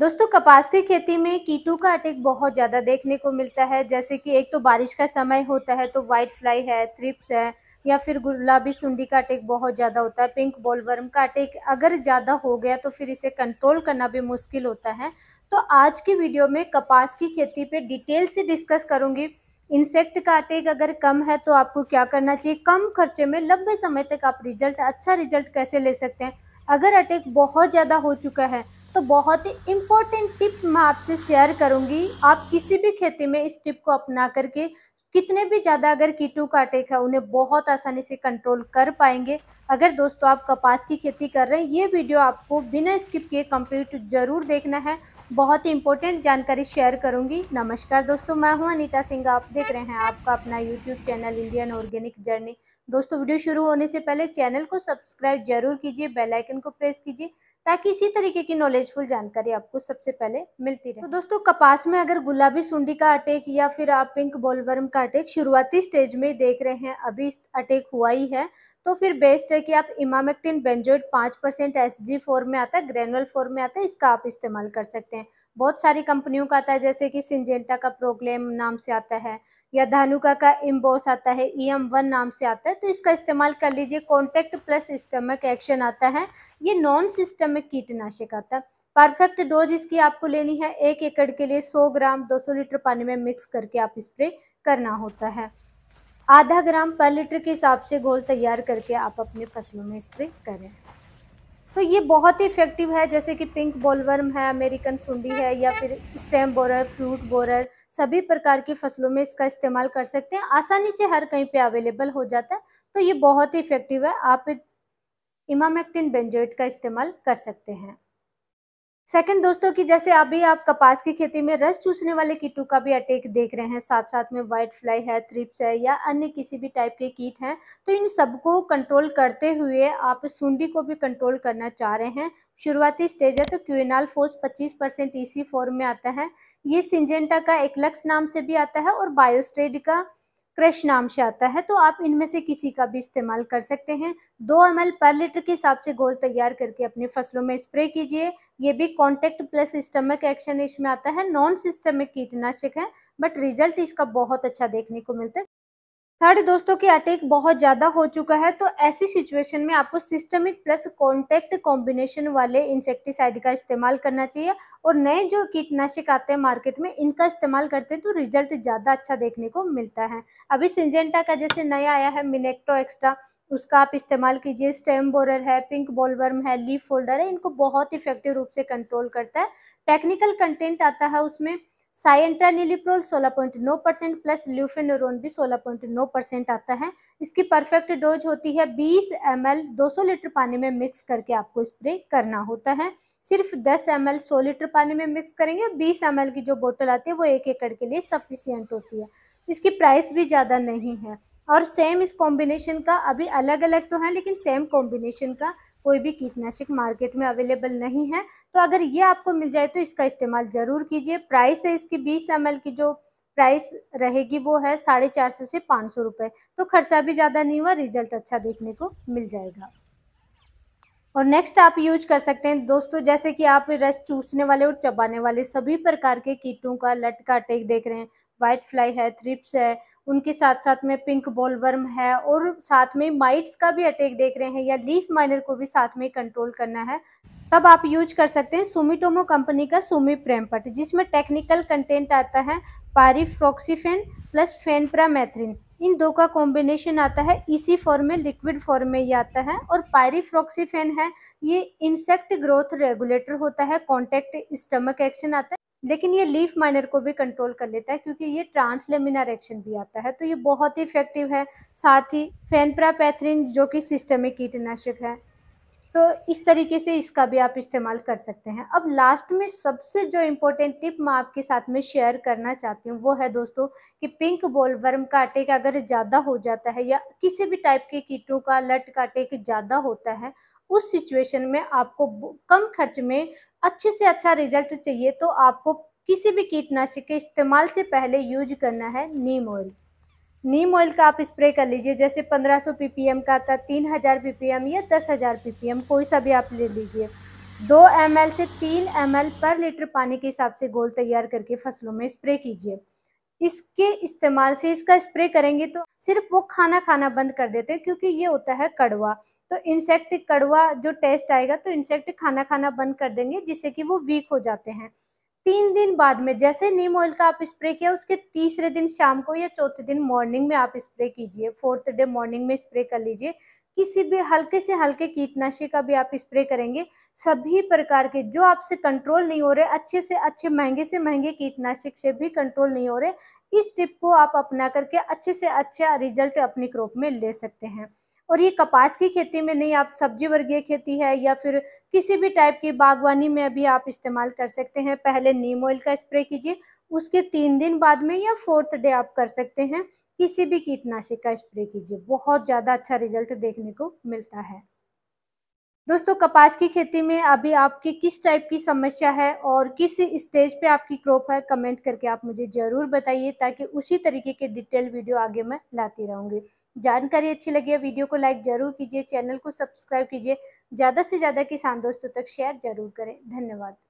दोस्तों कपास की खेती में कीटों का अटैक बहुत ज़्यादा देखने को मिलता है जैसे कि एक तो बारिश का समय होता है तो वाइट फ्लाई है थ्रिप्स है या फिर गुलाबी सुंडी का अटैक बहुत ज़्यादा होता है पिंक बॉलवर्म का अटैक अगर ज़्यादा हो गया तो फिर इसे कंट्रोल करना भी मुश्किल होता है तो आज की वीडियो में कपास की खेती पर डिटेल से डिस्कस करूँगी इंसेक्ट का अटैक अगर कम है तो आपको क्या करना चाहिए कम खर्चे में लंबे समय तक आप रिजल्ट अच्छा रिजल्ट कैसे ले सकते हैं अगर अटैक बहुत ज़्यादा हो चुका है तो बहुत ही इम्पोर्टेंट टिप मैं आपसे शेयर करूंगी आप किसी भी खेती में इस टिप को अपना करके कितने भी ज़्यादा अगर कीटों का अटैक है उन्हें बहुत आसानी से कंट्रोल कर पाएंगे अगर दोस्तों आप कपास की खेती कर रहे हैं ये वीडियो आपको बिना स्किप किए कंप्लीट ज़रूर देखना है बहुत ही इंपॉर्टेंट जानकारी शेयर करूंगी नमस्कार दोस्तों मैं हूं अनीता सिंह आप देख रहे हैं आपका अपना YouTube channel Indian organic journey दोस्तों वीडियो शुरू होने से पहले चैनल को सब्सक्राइब जरूर कीजिए बेल आइकन को प्रेस कीजिए ताकि इसी तरीके की नॉलेजफुल जानकारी आपको सबसे पहले मिलती रहे तो दोस्तों कपास में अगर गुलाबी सुंडी का अटैक या फिर आप पिंक बोलवर्म का अटैक शुरुआती स्टेज में देख रहे हैं अभी अटैक हुआ ही है तो फिर बेस्ट है कि आप इमामेक्टिन बेंजोइड पाँच परसेंट एस जी फॉर्म में आता है ग्रेनुअल फॉर्म में आता है इसका आप इस्तेमाल कर सकते हैं बहुत सारी कंपनियों का आता है जैसे कि सिंजेंटा का प्रोग्लेम नाम से आता है या धानुका का इम्बोस आता है ई एम वन नाम से आता है तो इसका इस्तेमाल कर लीजिए कॉन्टेक्ट प्लस सिस्टमिक एक्शन आता है ये नॉन सिस्टमिक कीटनाशक आता है परफेक्ट डोज इसकी आपको लेनी है एक एकड़ के लिए 100 ग्राम 200 लीटर पानी में मिक्स करके आप स्प्रे करना होता है आधा ग्राम पर लीटर के हिसाब से घोल तैयार करके आप अपने फसलों में स्प्रे करें तो ये बहुत ही इफेक्टिव है जैसे कि पिंक बॉलवर्म है अमेरिकन सुंडी है या फिर स्टेम बोरर फ्रूट बोरर सभी प्रकार की फसलों में इसका इस्तेमाल कर सकते हैं आसानी से हर कहीं पे अवेलेबल हो जाता है तो ये बहुत ही इफेक्टिव है आप इमामेक्टिन बेंजोइट का इस्तेमाल कर सकते हैं सेकंड दोस्तों कि जैसे अभी आप कपास की खेती में रस चूसने वाले कीटों का भी अटैक देख रहे हैं साथ साथ में व्हाइट फ्लाई है थ्रिप्स है या अन्य किसी भी टाइप के कीट हैं तो इन सबको कंट्रोल करते हुए आप सुंडी को भी कंट्रोल करना चाह रहे हैं शुरुआती स्टेज है तो क्यूनाल फोर्स पच्चीस परसेंट फॉर्म e में आता है ये सिंजेंटा का एक नाम से भी आता है और बायोस्टेड का क्रश नाम से आता है तो आप इनमें से किसी का भी इस्तेमाल कर सकते हैं दो एम पर लीटर के हिसाब से घोल तैयार करके अपनी फसलों में स्प्रे कीजिए ये भी कॉन्टेक्ट प्लस स्टमक एक्शन इसमें आता है नॉन सिस्टमिक कीटनाशक है बट रिजल्ट इसका बहुत अच्छा देखने को मिलता है थर्ड दोस्तों की अटैक बहुत ज़्यादा हो चुका है तो ऐसी सिचुएशन में आपको सिस्टमिक प्लस कॉन्टेक्ट कॉम्बिनेशन वाले इंसेक्टिसाइड का इस्तेमाल करना चाहिए और नए जो कीटनाशक आते हैं मार्केट में इनका इस्तेमाल करते हैं तो रिजल्ट ज़्यादा अच्छा देखने को मिलता है अभी सिंजेंटा का जैसे नया आया है मिनेक्टो एक्स्ट्रा उसका आप इस्तेमाल कीजिए स्टेम बोरर है पिंक बॉलवर्म है लीफ फोल्डर है इनको बहुत इफेक्टिव रूप से कंट्रोल करता है टेक्निकल कंटेंट आता है उसमें साइंट्रा सोलह पॉइंट नौ परसेंट प्लस ल्यूफेनोरोन भी सोलह पॉइंट नौ परसेंट आता है इसकी परफेक्ट डोज होती है 20 एम 200 लीटर पानी में मिक्स करके आपको स्प्रे करना होता है सिर्फ 10 एम 100 लीटर पानी में मिक्स करेंगे 20 एम की जो बोतल आती है वो एक एकड़ के लिए सफिशियंट होती है इसकी प्राइस भी ज़्यादा नहीं है और सेम इस कॉम्बिनेशन का अभी अलग अलग तो है लेकिन सेम कॉम्बिनेशन का कोई भी कीटनाशक मार्केट में अवेलेबल नहीं है तो अगर ये आपको मिल जाए तो इसका इस्तेमाल ज़रूर कीजिए प्राइस है इसकी बीस एम की जो प्राइस रहेगी वो है साढ़े चार सौ से पाँच सौ रुपये तो खर्चा भी ज़्यादा नहीं हुआ रिजल्ट अच्छा देखने को मिल जाएगा और नेक्स्ट आप यूज कर सकते हैं दोस्तों जैसे कि आप रस चूसने वाले और चबाने वाले सभी प्रकार के कीटों का लट का अटैक देख रहे हैं वाइट फ्लाई है थ्रिप्स है उनके साथ साथ में पिंक बॉलवर्म है और साथ में माइट्स का भी अटैक देख रहे हैं या लीफ माइनर को भी साथ में कंट्रोल करना है तब आप यूज कर सकते हैं सुमिटोमो कंपनी का सुमी प्रेमपट जिसमें टेक्निकल कंटेंट आता है पारीफ्रोक्सीफेन प्लस फेनप्रामेथ्रिन इन दो का कॉम्बिनेशन आता है इसी फॉर्म में लिक्विड फॉर्म में ये आता है और पायरीफ्रॉक्सीफेन है ये इंसेक्ट ग्रोथ रेगुलेटर होता है कॉन्टेक्ट स्टमक एक्शन आता है लेकिन ये लीफ माइनर को भी कंट्रोल कर लेता है क्योंकि ये ट्रांसलेमिनार एक्शन भी आता है तो ये बहुत ही इफेक्टिव है साथ ही फेनप्रापैथरिन जो कि सिस्टमिक कीटनाशक है तो इस तरीके से इसका भी आप इस्तेमाल कर सकते हैं अब लास्ट में सबसे जो इम्पोर्टेंट टिप मैं आपके साथ में शेयर करना चाहती हूँ वो है दोस्तों कि पिंक बॉल वर्म का अटैक अगर ज़्यादा हो जाता है या किसी भी टाइप के कीटों का लट का अटैक ज़्यादा होता है उस सिचुएशन में आपको कम खर्च में अच्छे से अच्छा रिजल्ट चाहिए तो आपको किसी भी कीटनाशक के इस्तेमाल से पहले यूज करना है नीम ऑयल नीम ऑयल का आप स्प्रे कर लीजिए जैसे 1500 ppm का आता तीन हज़ार ppm या दस हज़ार ppm कोई सा भी आप ले लीजिए दो एम से तीन एम पर लीटर पानी के हिसाब से गोल तैयार करके फसलों में स्प्रे कीजिए इसके इस्तेमाल से इसका स्प्रे करेंगे तो सिर्फ वो खाना खाना बंद कर देते हैं क्योंकि ये होता है कड़वा तो इंसेक्ट कड़वा जो टेस्ट आएगा तो इंसेक्ट खाना खाना बंद कर देंगे जिससे कि वो वीक हो जाते हैं तीन दिन बाद में जैसे नीम ऑयल का आप स्प्रे किया उसके तीसरे दिन शाम को या चौथे दिन मॉर्निंग में आप स्प्रे कीजिए फोर्थ डे मॉर्निंग में स्प्रे कर लीजिए किसी भी हल्के से हल्के कीटनाशी का भी आप स्प्रे करेंगे सभी प्रकार के जो आपसे कंट्रोल नहीं हो रहे अच्छे से अच्छे महंगे से महंगे कीटनाशक से भी कंट्रोल नहीं हो रहे इस टिप को आप अपना करके अच्छे से अच्छा रिजल्ट अपनी क्रॉप में ले सकते हैं और ये कपास की खेती में नहीं आप सब्जी वर्गीय खेती है या फिर किसी भी टाइप की बागवानी में अभी आप इस्तेमाल कर सकते हैं पहले नीम ऑयल का स्प्रे कीजिए उसके तीन दिन बाद में या फोर्थ डे आप कर सकते हैं किसी भी कीटनाशक का स्प्रे कीजिए बहुत ज़्यादा अच्छा रिजल्ट देखने को मिलता है दोस्तों कपास की खेती में अभी आपकी किस टाइप की समस्या है और किस स्टेज पे आपकी क्रॉप है कमेंट करके आप मुझे ज़रूर बताइए ताकि उसी तरीके के डिटेल वीडियो आगे मैं लाती रहूँगी जानकारी अच्छी लगी है वीडियो को लाइक ज़रूर कीजिए चैनल को सब्सक्राइब कीजिए ज़्यादा से ज़्यादा किसान दोस्तों तक शेयर ज़रूर करें धन्यवाद